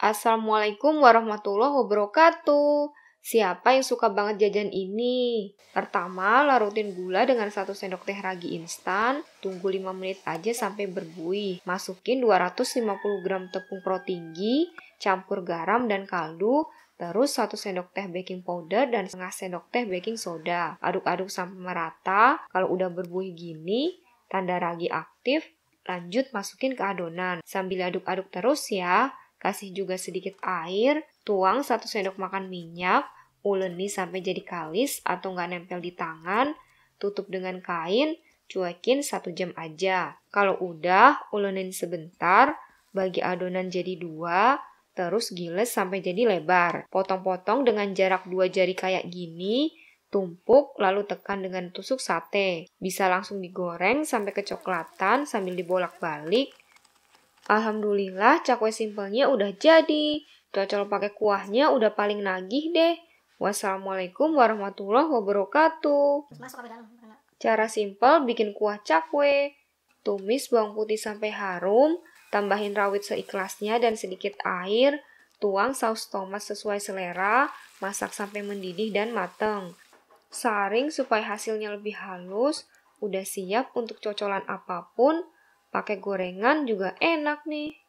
Assalamualaikum warahmatullahi wabarakatuh. Siapa yang suka banget jajan ini? Pertama, larutin gula dengan 1 sendok teh ragi instan, tunggu 5 menit aja sampai berbuih. Masukin 250 gram tepung pro tinggi, campur garam dan kaldu, terus 1 sendok teh baking powder dan setengah sendok teh baking soda. Aduk-aduk sampai merata, kalau udah berbuih gini, tanda ragi aktif, lanjut masukin ke adonan. Sambil aduk-aduk terus ya, kasih juga sedikit air, tuang 1 sendok makan minyak, uleni sampai jadi kalis atau nggak nempel di tangan, tutup dengan kain, cuekin 1 jam aja. Kalau udah, ulenin sebentar, bagi adonan jadi dua, terus giles sampai jadi lebar. Potong-potong dengan jarak dua jari kayak gini, tumpuk lalu tekan dengan tusuk sate. Bisa langsung digoreng sampai kecoklatan sambil dibolak-balik Alhamdulillah cakwe simpelnya udah jadi. Cocol pakai kuahnya udah paling nagih deh. Wassalamualaikum warahmatullahi wabarakatuh. Cara simpel bikin kuah cakwe. Tumis bawang putih sampai harum, tambahin rawit seikhlasnya dan sedikit air, tuang saus tomat sesuai selera, masak sampai mendidih dan mateng. Saring supaya hasilnya lebih halus, udah siap untuk cocolan apapun, pakai gorengan juga enak nih.